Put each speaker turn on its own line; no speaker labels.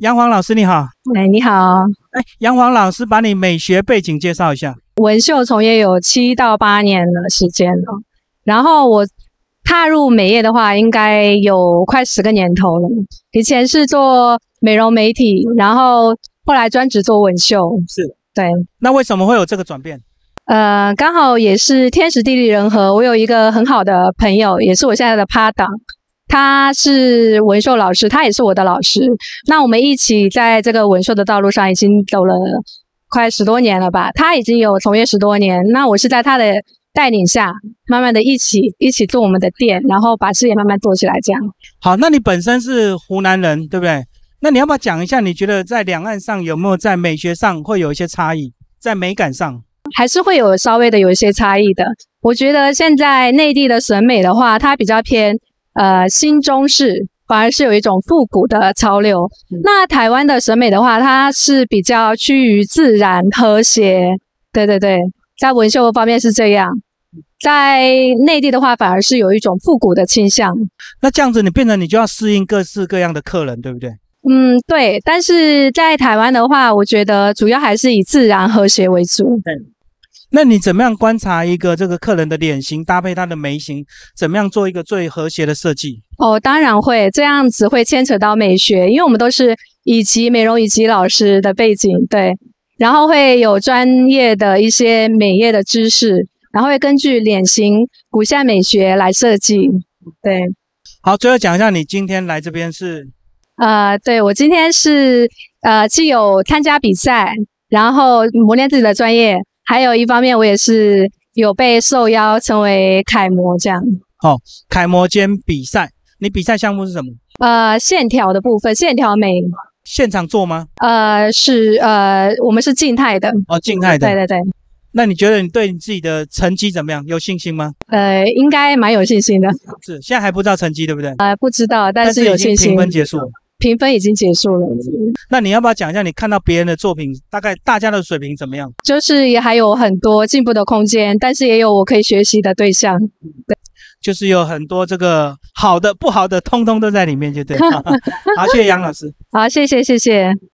杨黄老师你好，
哎你好，
哎杨黄老师，把你美学背景介绍一下。
纹绣从业有七到八年的时间了，然后我踏入美业的话，应该有快十个年头了。以前是做美容媒体，然后后来专职做纹绣。是的，对。
那为什么会有这个转变？
呃，刚好也是天时地利人和。我有一个很好的朋友，也是我现在的 partner。他是文秀老师，他也是我的老师。那我们一起在这个文秀的道路上已经走了快十多年了吧？他已经有从业十多年，那我是在他的带领下，慢慢的一起一起做我们的店，然后把事业慢慢做起来。这样
好，那你本身是湖南人，对不对？那你要不要讲一下，你觉得在两岸上有没有在美学上会有一些差异？在美感上
还是会有稍微的有一些差异的。我觉得现在内地的审美的话，它比较偏。呃，新中式反而是有一种复古的潮流。那台湾的审美的话，它是比较趋于自然和谐。对对对，在纹绣方面是这样。在内地的话，反而是有一种复古的倾向。
那这样子，你变成你就要适应各式各样的客人，对不对？
嗯，对。但是在台湾的话，我觉得主要还是以自然和谐为主。
那你怎么样观察一个这个客人的脸型搭配他的眉型？怎么样做一个最和谐的设计？
哦，当然会，这样子会牵扯到美学，因为我们都是以及美容以及老师的背景，对，然后会有专业的一些美业的知识，然后会根据脸型、骨相美学来设计，对。
好，最后讲一下，你今天来这边是？
呃，对我今天是呃，既有参加比赛，然后磨练自己的专业。还有一方面，我也是有被受邀成为楷模这样。
好，楷模兼比赛，你比赛项目是什么？
呃，线条的部分，线条美。
现场做吗？
呃，是呃，我们是静态的。哦，静态的。对对对。
那你觉得你对你自己的成绩怎么样？有信心吗？
呃，应该蛮有信心的。
是，现在还不知道成绩，对不对？
呃，不知道，但是有信心。结束评分已经结束了，
那你要不要讲一下你看到别人的作品，大概大家的水平怎么样？
就是也还有很多进步的空间，但是也有我可以学习的对象。对，
就是有很多这个好的、不好的，通通都在里面，就对了。好，谢谢杨老师。
好，谢谢，谢谢。